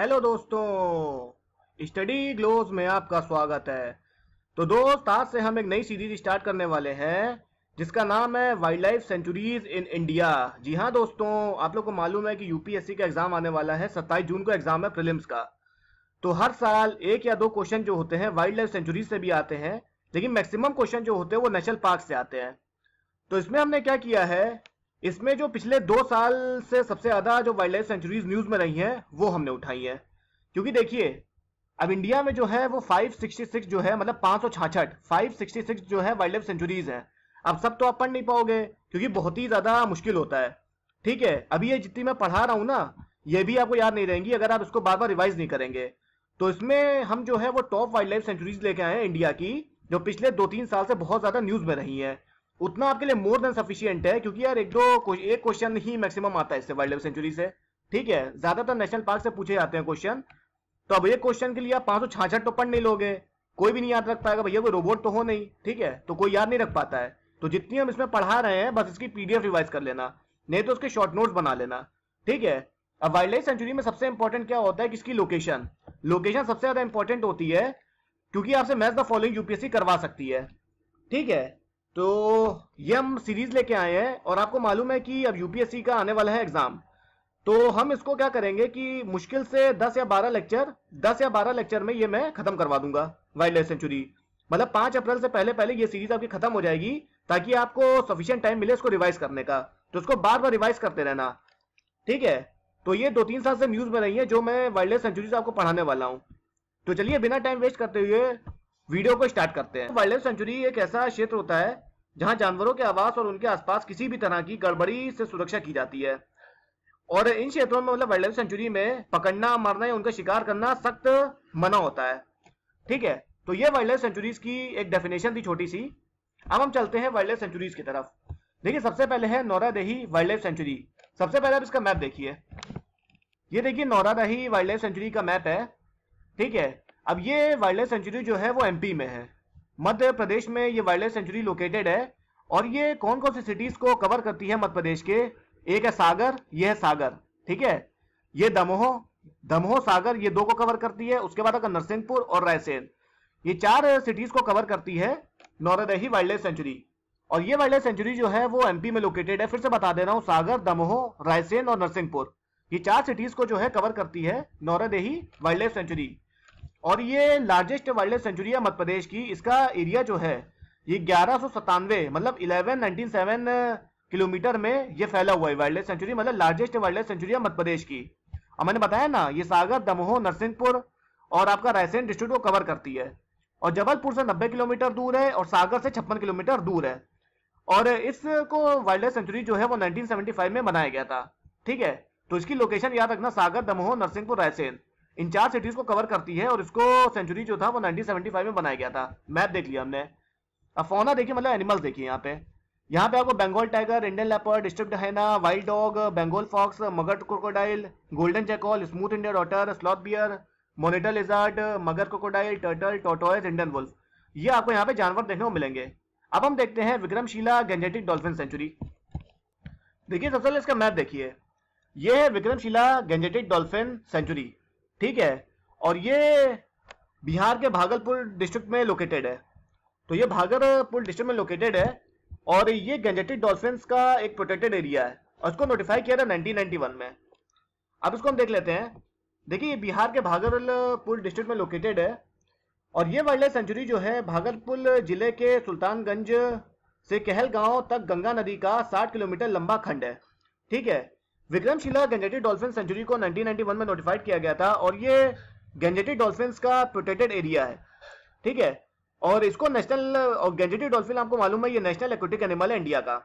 hello दोस्तों study glows में आपका स्वागत है तो दोस्त आज से हम एक नई सीरीज स्टार्ट करने वाले हैं जिसका नाम है wildlife sanctuaries in India जी हाँ दोस्तों आप लोग को मालूम है कि यूपीएससी का एग्जाम आने वाला है सत्ताईस जून को एग्जाम है प्रिलिम्स का तो हर साल एक या दो क्वेश्चन जो होते हैं वाइल्ड लाइफ सेंचुरीज से भी आते हैं लेकिन मैक्सिमम क्वेश्चन जो होते हैं वो नेशनल पार्क से आते हैं तो इसमें हमने क्या किया है इसमें जो पिछले दो साल से सबसे ज़्यादा जो वाइल्ड लाइफ सेंचुरीज न्यूज़ में रही हैं वो हमने उठाई है क्योंकि देखिए अब इंडिया में जो है वो 566 जो है मतलब पांच सौ छाछठ फाइव जो है वाइल्ड लाइफ सेंचुरीज है अब सब तो आप पढ़ नहीं पाओगे क्योंकि बहुत ही ज़्यादा मुश्किल होता है ठीक है अभी ये जितनी मैं पढ़ा रहा हूँ ना ये भी आपको याद नहीं रहेंगी अगर आप इसको बार बार रिवाइज नहीं करेंगे तो इसमें हम जो है वो टॉप वाइल्ड लाइफ सेंचुरीज लेके आए हैं इंडिया की जो पिछले दो तीन साल से बहुत ज़्यादा न्यूज़ में रही है उतना आपके लिए मोर देन सफिशियंट है क्योंकि यार एक दो एक क्वेश्चन ही मैक्सिमम आता है इससे वाइल्ड लाइफ सेंचुरी से ठीक है ज्यादातर नेशनल पार्क से पूछे जाते हैं क्वेश्चन तो अब ये क्वेश्चन के लिए आप पांच सौ तो पढ़ नहीं लोगे कोई भी नहीं याद रख पाएगा भैया कोई रोबोट तो हो नहीं ठीक है तो कोई याद नहीं रख पाता है तो जितनी हम इसमें पढ़ा रहे हैं बस इसकी पीडीएफ रिवाइज कर लेना नहीं तो उसके शॉर्ट नोट बना लेना ठीक है अब वाइल्ड लाइफ सेंचुरी में सबसे इंपॉर्टेंट क्या होता है किसकी लोकेशन लोकेशन सबसे ज्यादा इंपॉर्टेंट होती है क्योंकि आपसे मैथ द फॉलोइंग यूपीएससी करवा सकती है ठीक है तो ये हम सीरीज लेके आए हैं और आपको मालूम है कि अब यूपीएससी का आने वाला है एग्जाम तो हम इसको क्या करेंगे कि मुश्किल से 10 या 12 लेक्चर 10 या 12 लेक्चर में ये मैं खत्म करवा दूंगा वाइल्ड लाइफ सेंचुरी मतलब 5 अप्रैल से पहले पहले ये सीरीज आपकी खत्म हो जाएगी ताकि आपको सफिशियंट टाइम मिले इसको रिवाइज करने का तो उसको बार बार रिवाइज करते रहना ठीक है तो ये दो तीन साल से न्यूज में रही है जो मैं वाइल्ड लाइफ सेंचुरी से आपको पढ़ाने वाला हूँ तो चलिए बिना टाइम वेस्ट करते हुए वीडियो को स्टार्ट करते हैं वाइल्ड लाइफ सेंचुरी एक ऐसा क्षेत्र होता है जहां जानवरों के आवास और उनके आसपास किसी भी तरह की गड़बड़ी से सुरक्षा की जाती है और इन क्षेत्रों में मतलब वाइल्ड लाइफ सेंचुरी में पकड़ना मारना या उनका शिकार करना सख्त मना होता है ठीक है तो ये वाइल्ड लाइफ सेंचुरीज की एक डेफिनेशन थी छोटी सी अब हम चलते हैं वाइल्ड लाइफ सेंचुरीज की तरफ देखिए सबसे पहले है नौरादेही वाइल्ड लाइफ सेंचुरी सबसे पहले आप इसका मैप देखिए ये देखिए नौरादेही वाइल्ड लाइफ सेंचुरी का मैप है ठीक है अब ये वाइल्ड लाइफ सेंचुरी जो है वो एमपी में है मध्य प्रदेश में ये वाइल्ड लाइफ सेंचुरी लोकेटेड है और ये कौन कौन सी सिटीज को कवर करती है मध्य प्रदेश के एक है सागर ये है सागर ठीक है ये दमोह दमोह सागर ये दो को कवर करती है उसके बाद अगर नरसिंहपुर और रायसेन ये चार सिटीज को कवर करती है नौरदही वाइल्ड लाइफ सेंचुरी और ये वाइल्ड लाइफ सेंचुरी जो है वो एमपी में लोकेटेड है फिर से बता दे रहा हूँ सागर दमोह रायसेन और नरसिंहपुर ये चार सिटीज को जो है कवर करती है नौरदेही वाइल्ड लाइफ सेंचुरी और ये लार्जेस्ट वाइल्ड लाइफ सेंचुरी है मध्य प्रदेश की इसका एरिया जो है ये ग्यारह मतलब 1197 किलोमीटर में ये फैला हुआ है वाइल्ड लाइफ सेंचुरी मतलब लार्जेस्ट वाइल्ड लाइफ सेंचुरी है मध्य प्रदेश की और मैंने बताया ना ये सागर दमोह नरसिंहपुर और आपका रायसेन डिस्ट्रिक्ट को कवर करती है और जबलपुर से नब्बे किलोमीटर दूर है और सागर से छप्पन किलोमीटर दूर है और इसको वाइल्ड लाइफ सेंचुरी जो है वो फाइव में बनाया गया था ठीक है तो इसकी लोकेशन याद रखना सागर दमोह नरसिंहपुर रायसेन इन चार सिटीज को कवर करती है और इसको सेंचुरी जो था वो 1975 में बनाया गया था मैप देख लिया हमने अब फोना देखिए मतलब एनिमल्स देखिए यहाँ पे यहाँ पे आपको Bengal tiger Indian leopard district hyena wild dog Bengal fox mugger crocodile golden jackal smooth India otter sloth bear monitor lizard mugger crocodile turtle tortoise Indian wolf ये आपको यहाँ पे जानवर देखने को मिलेंगे अब हम देखते हैं विक्रमशिला गेंजेटिक डॉल्फिन सेंचुरी देखिए सबसे पहले इसका मैप देखिए ये है विक्रमशिला गेंजेटिक डॉल्फिन सेंचुरी ठीक है और ये बिहार के भागलपुर डिस्ट्रिक्ट में लोकेटेड है तो ये भागलपुर डिस्ट्रिक्ट में लोकेटेड है और ये गंजेटेड डॉल्फिन का एक प्रोटेक्टेड एरिया है और इसको नोटिफाई किया था नाइनटीन में अब इसको हम देख लेते हैं देखिए ये बिहार के भागलपुर डिस्ट्रिक्ट में लोकेटेड है और ये वाइल्ड लाइफ सेंचुरी जो है भागलपुर जिले के सुल्तानगंज से कहलगांव तक गंगा नदी का 60 किलोमीटर लंबा खंड है ठीक है विक्रमशिला गेंजेटी डॉल्फिन सेंचुरी को 1991 में नोटिफाइड किया गया था और ये गेंजेटी डॉल्फिन का प्रोटेक्टेड एरिया है ठीक है और इसको नेशनल और गंजेटेड डॉल्फिन आपको मालूम है ये नेशनल एक्वेटिक एनिमल है इंडिया का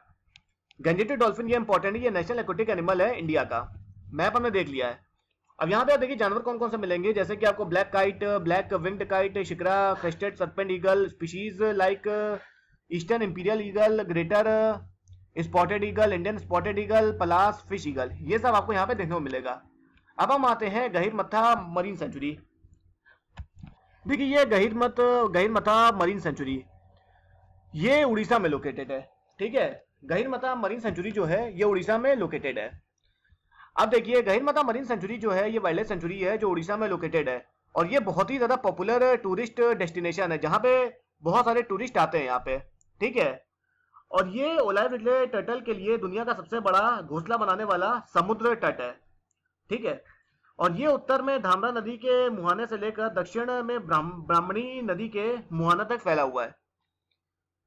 गेंजेटी डॉल्फिन ये इंपॉर्टेंट है ये नेशनल एक्वेटिक एनिमल है इंडिया का मैप हमने देख लिया है अब यहाँ पे आप देखिए जानवर कौन कौन से मिलेंगे जैसे कि आपको black kite black winged kite shikra crested serpent eagle species like eastern imperial eagle greater spotted eagle Indian spotted eagle Pallas fish eagle ये सब आपको यहाँ पे देखने को मिलेगा अब हम आते हैं गहिर मथा मरीन सेंचुरी देखिए ये गहिर मत गहिर मथा मरीन सेंचुरी ये उड़ीसा में लोकेटेड है ठीक है गहिर मथा मरीन सेंचुरी जो है ये उड़ीसा में लोकेटेड है अब देखिए गहिर मथा मरीन सेंचुरी जो है ये वाइल्ड लाइफ सेंचुरी है जो उड़ीसा में लोकेटेड है और ये बहुत ही ज्यादा पॉपुलर टूरिस्ट डेस्टिनेशन है जहां पे बहुत सारे टूरिस्ट आते हैं यहाँ पे ठीक है और ये ओलाइव रिडले टर्टल के लिए दुनिया का सबसे बड़ा घोसला बनाने वाला समुद्र तट है ठीक है और ये उत्तर में धामरा नदी के मुहाने से लेकर दक्षिण में ब्राह्मणी नदी के मुहाना तक फैला हुआ है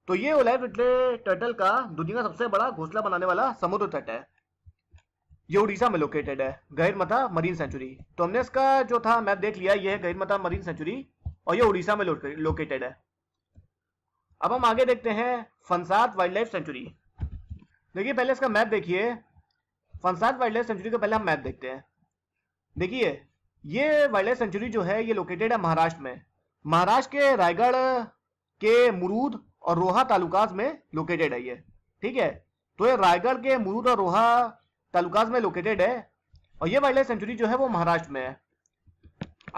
तो ये ओलाइव रिडले टर्टल का दुनिया का सबसे बड़ा घोसला बनाने वाला समुद्र तट है ये उड़ीसा में लोकेटेड है गहिरमथा मरीन सेंचुरी तो हमने इसका जो था मैप देख लिया ये है गहिरमथा मरीन सेंचुरी और ये उड़ीसा में लोकेटेड है अब हम आगे देखते हैं फनसात वाइल्ड लाइफ सेंचुरी देखिए पहले इसका मैप देखिए फंसात वाइल्ड लाइफ सेंचुरी का पहले हम मैप देखते हैं देखिए ये वाइल्ड लाइफ सेंचुरी जो है ये लोकेटेड है महाराष्ट्र में महाराष्ट्र के रायगढ़ के मुरूद और रोहा तालुकाज में लोकेटेड है ये ठीक है तो ये रायगढ़ के मुरूद और रोहा तालुकाज में लोकेटेड है और ये वाइल्ड लाइफ सेंचुरी जो है वो महाराष्ट्र में है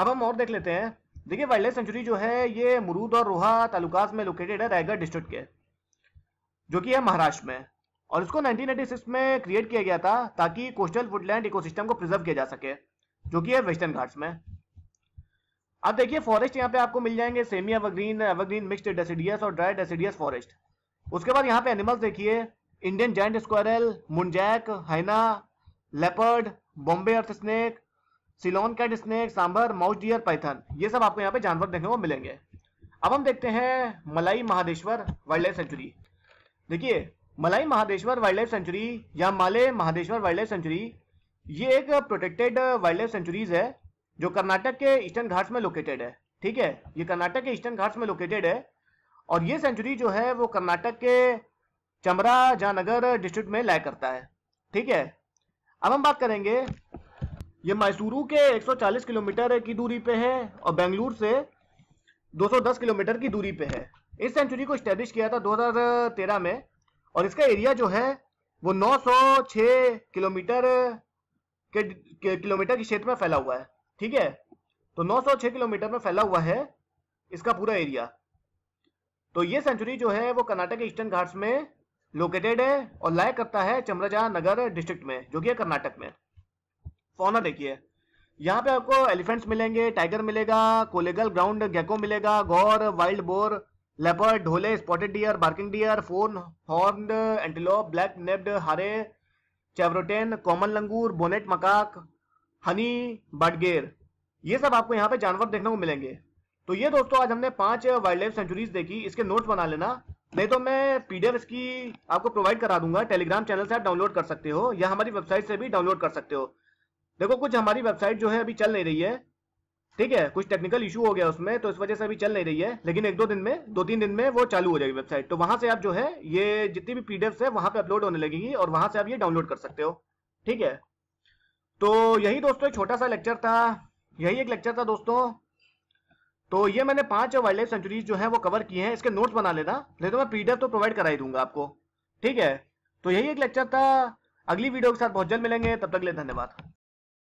अब हम और देख लेते हैं देखिए वाइल्ड लाइफ सेंचुरी जो है ये मुरूद और रोहा तालुकात में लोकेटेड है रायगढ़ डिस्ट्रिक्ट के जो कि है महाराष्ट्र में और इसको 1986 में क्रिएट किया गया था ताकि कोस्टल वुडलैंड इकोसिस्टम को प्रिजर्व किया जा सके जो कि है वेस्टर्न घाट्स में अब देखिए फॉरेस्ट यहाँ पे आपको मिल जाएंगे semi evergreen evergreen mixed deciduous और ड्राई डेसिडियस फॉरेस्ट उसके बाद यहाँ पे एनिमल्स देखिए Indian giant squirrel muntjac hyena leopard Bombay earth snake Ceylon cat snake sambar mouse deer python ये सब आपको यहाँ पे जानवर देखने को मिलेंगे अब हम देखते हैं मलाई महादेश्वर वाइल्ड लाइफ सेंचुरी देखिए मलाई महादेश्वर वाइल्ड लाइफ सेंचुरी या Male Mahadeshwar wildlife sanctuary ये एक प्रोटेक्टेड वाइल्ड लाइफ सेंचुरीज है जो कर्नाटक के ईस्टर्न घाट्स में लोकेटेड है ठीक है ये कर्नाटक के ईस्टर्न घाट्स में लोकेटेड है और ये सेंचुरी जो है वो कर्नाटक के चमरा जानगर डिस्ट्रिक्ट में लाया करता है ठीक है अब हम बात करेंगे ये मैसूरू के 140 किलोमीटर की दूरी पे है और बेंगलुरु से 210 किलोमीटर की दूरी पे है इस सेंचुरी को स्टैब्लिश किया था 2013 में और इसका एरिया जो है वो 906 किलोमीटर के, के किलोमीटर के क्षेत्र में फैला हुआ है ठीक है तो 906 किलोमीटर में फैला हुआ है इसका पूरा एरिया तो ये सेंचुरी जो है वो कर्नाटक के ईस्टर्न घाट्स में लोकेटेड है और लाया करता है चमराजा नगर डिस्ट्रिक्ट में जो कि है कर्नाटक में फौना देखिए यहाँ पे आपको एलिफेंट्स मिलेंगे टाइगर मिलेगा कोलेगल ग्राउंड गेको मिलेगा gaur wild boar leopard dhole spotted deer barking deer four horned antelope black naped hare chevrotain common langur bonnet macaque honey badger ये सब आपको यहाँ पे जानवर देखने को मिलेंगे तो ये दोस्तों आज हमने पांच वाइल्ड लाइफ सेंचुरीज देखी इसके नोट्स बना लेना नहीं तो मैं पीडीएफ इसकी आपको प्रोवाइड करा दूंगा टेलीग्राम चैनल से आप डाउनलोड कर सकते हो या हमारी वेबसाइट से भी डाउनलोड कर सकते हो देखो कुछ हमारी वेबसाइट जो है अभी चल नहीं रही है ठीक है कुछ टेक्निकल इशू हो गया उसमें तो इस वजह से अभी चल नहीं रही है लेकिन एक दो दिन में दो तीन दिन में वो चालू हो जाएगी वेबसाइट तो वहां से आप जो है ये जितनी भी पीडीएफ है वहां पे अपलोड होने लगेगी और वहां से आप ये डाउनलोड कर सकते हो ठीक है तो यही दोस्तों एक छोटा सा लेक्चर था यही एक लेक्चर था दोस्तों तो ये मैंने पांच वाइल्ड लाइफ सेंचुरीज जो है वो कवर किए हैं इसके नोट बना लेना नहीं तो मैं पीडीएफ तो प्रोवाइड करा ही दूंगा आपको ठीक है तो यही एक लेक्चर था अगली वीडियो के साथ बहुत जल्द मिलेंगे तब तक ले धन्यवाद